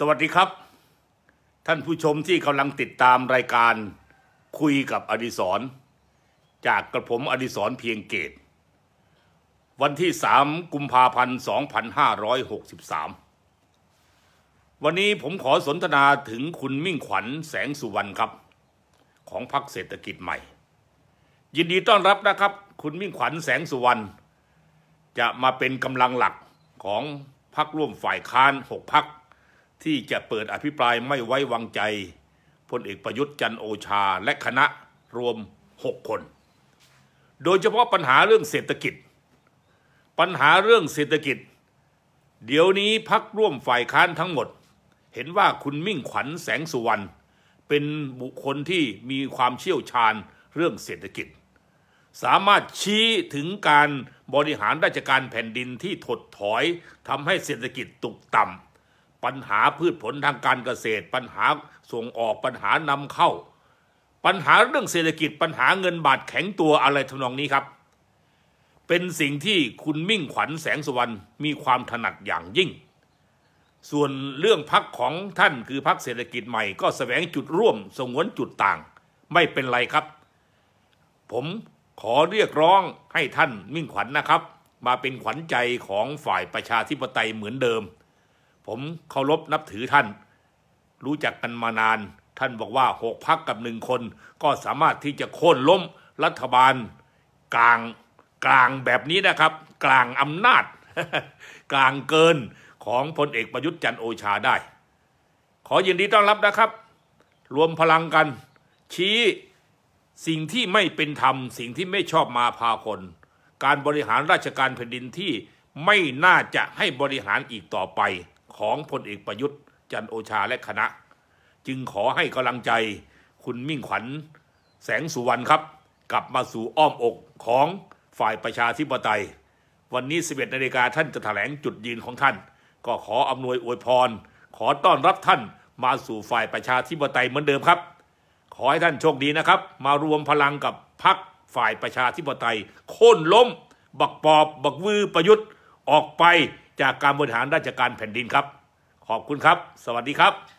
สวัสดีครับ ท่านผู้ชมที่กำลังติดตามรายการคุยกับอดิศรจากกระผมอดิศรเพียงเกต วันที่ 3 กุมภาพันธ์ 2563 วันนี้ผมขอสนทนาถึงคุณมิ่งขวัญแสงสุวรรณครับ ของพรรคเศรษฐกิจใหม่ ยินดีต้อนรับนะครับ คุณมิ่งขวัญแสงสุวรรณจะมาเป็นกำลังหลักของพรรคร่วมฝ่ายค้าน6พรรคที่จะเปิดอภิปรายไม่ไว้วางใจพลเอกประยุทธ์จันโอชาและคณะรวม 6 คน โดยเฉพาะปัญหาเรื่องเศรษฐกิจ ปัญหาเรื่องเศรษฐกิจ เดี๋ยวนี้พักร่วมฝ่ายค้านทั้งหมด เห็นว่าคุณมิ่งขวัญแสงสุวรรณเป็นบุคคลที่มีความเชี่ยวชาญเรื่องเศรษฐกิจ สามารถชี้ถึงการบริหารราชการแผ่นดินที่ถดถอยทำให้เศรษฐกิจตกต่ำปัญหาพืชผลทางการเกษตรปัญหาส่งออกปัญหานำเข้า ปัญหาเรื่องเศรษฐกิจปัญหาเงินบาทแข็งตัวอะไรทานองนี้ครับ เป็นสิ่งที่คุณมิ่งขวัญแสงสุวรรณมีความถนัดอย่างยิ่ง ส่วนเรื่องพักของท่านคือพักเศรษฐกิจใหม่ก็แสวงจุดร่วมสงวนจุดต่าง ไม่เป็นไรครับ ผมขอเรียกร้องให้ท่านมิ่งขวัญนนะครับ มาเป็นขวัญใจของฝ่ายประชาธิปไตยเหมือนเดิมผมเคารพนับถือท่าน รู้จักกันมานานท่านบอกว่าหกพักกับหนึ่งคน ก็สามารถที่จะโค่นล้มรัฐบาล กลางกลางแบบนี้นะครับ กลางอำนาจ กลางเกินของพลเอกประยุทธ์จันโอชาได้ ขอยินดีต้อนรับนะครับ รวมพลังกัน ชี้สิ่งที่ไม่เป็นธรรมสิ่งที่ไม่ชอบมาพาคน การบริหารราชการแผ่นดินที่ไม่น่าจะให้บริหารอีกต่อไปของพลเอกประยุทธ์ จันโอชาและคณะ จึงขอให้กำลังใจ คุณมิ่งขวัญแสงสุวรรณครับ กลับมาสู่อ้อมอกของฝ่ายประชาธิปไตย วันนี้เสบ็ดนาฬิกาท่านจะถแถลงจุดยืนของท่าน ก็ขออำนวยอวยพรขอต้อนรับท่านมาสู่ฝ่ายประชาธิปไตยเหมือนเดิมครับ ขอให้ท่านโชคดีนะครับ มารวมพลังกับพักฝ่ายประชาธิปไตยโค่นล้ม บักปอบบักวือประยุทธ์ออกไปจากการบริหารราชการแผ่นดินครับ ขอบคุณครับ สวัสดีครับ